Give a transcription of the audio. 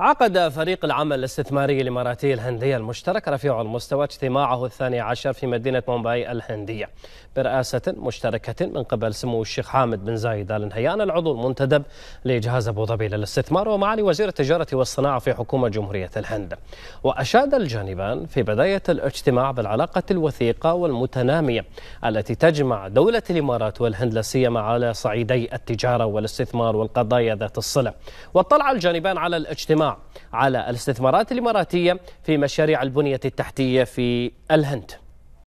عقد فريق العمل الاستثماري الإماراتي الهندي المشترك رفيع المستوى اجتماعه الثاني عشر في مدينة مومباي الهندية برئاسة مشتركة من قبل سمو الشيخ حامد بن زايد آل نهيان العضو المنتدب لجهاز أبو ظبي للاستثمار ومعالي وزير التجارة والصناعة في حكومة جمهورية الهند وأشاد الجانبان في بداية الاجتماع بالعلاقة الوثيقة والمتنامية التي تجمع دولة الإمارات والهند لا سيما على صعيدي التجارة والاستثمار والقضايا ذات الصلة واطلع الجانبان على الاجتماع على الاستثمارات الإماراتية في مشاريع البنية التحتية في الهند